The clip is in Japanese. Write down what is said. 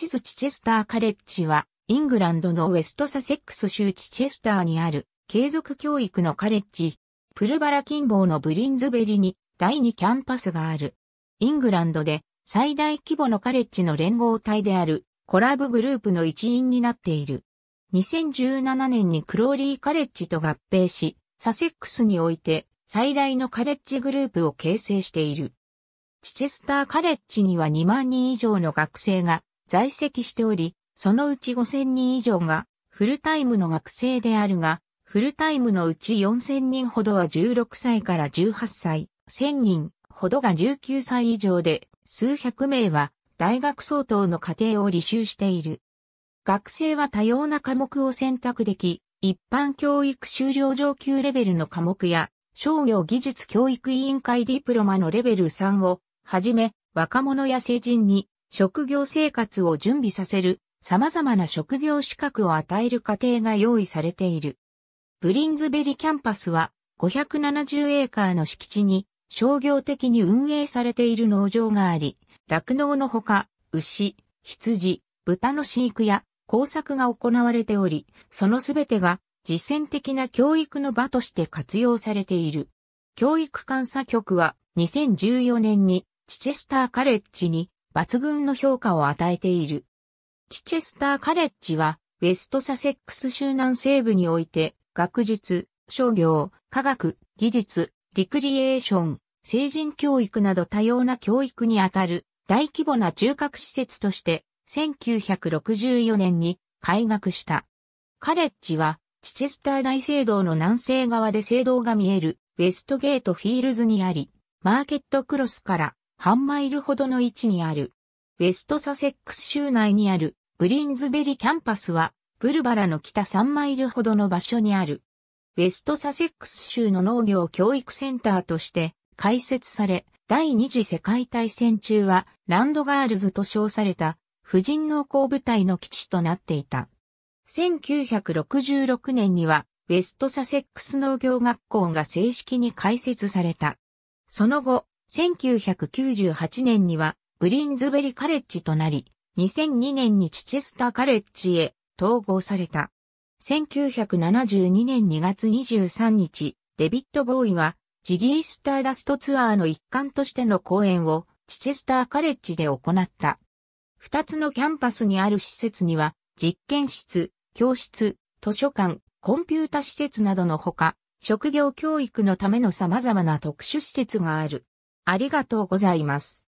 地図チチェスターカレッジは、イングランドのウェストサセックス州チチェスターにある、継続教育のカレッジ、プルバラ近傍のブリンズベリに第2キャンパスがある。イングランドで最大規模のカレッジの連合体であるコラブグループの一員になっている。2017年にクローリーカレッジと合併し、サセックスにおいて最大のカレッジグループを形成している。チチェスターカレッジには2万人以上の学生が在籍しており、そのうち5000人以上がフルタイムの学生であるが、フルタイムのうち4000人ほどは16歳から18歳、1000人ほどが19歳以上で、数百名は大学相当の課程を履修している。学生は多様な科目を選択でき、一般教育修了上級レベルの科目や、商業技術教育委員会ディプロマのレベル3を、はじめ、若者や成人に職業生活を準備させる様々な職業資格を与える過程が用意されている。ブリンズベリキャンパスは570エーカーの敷地に商業的に運営されている農場があり、酪農のほか、牛、羊、豚の飼育や工作が行われており、そのすべてが実践的な教育の場として活用されている。教育監査局は2014年にチチェスターカレッジに抜群の評価を与えている。チチェスターカレッジは、ウェストサセックス州南西部において、学術、商業、科学、技術、リクリエーション、成人教育など多様な教育にあたる大規模な中核施設として1964年に開学した。カレッジはチチェスター大聖堂の南西側で聖堂が見えるウェストゲートフィールズにあり、マーケットクロスから半マイルほどの位置にある。ウェストサセックス州内にあるブリンズベリキャンパスは、ブルバラの北3マイルほどの場所にある。ウェストサセックス州の農業教育センターとして開設され、第二次世界大戦中はランドガールズと称された婦人農耕部隊の基地となっていた。1966年にはウェストサセックス農業学校が正式に開設された。その後、1998年にはグリーンズベリカレッジとなり、2002年にチチェスターカレッジへ統合された。1972年2月23日、デビッド・ボーイは、ジギー・スターダストツアーの一環としての公演を、チチェスター・カレッジで行った。二つのキャンパスにある施設には、実験室、教室、図書館、コンピュータ施設などのほか、職業教育のための様々な特殊施設がある。ありがとうございます。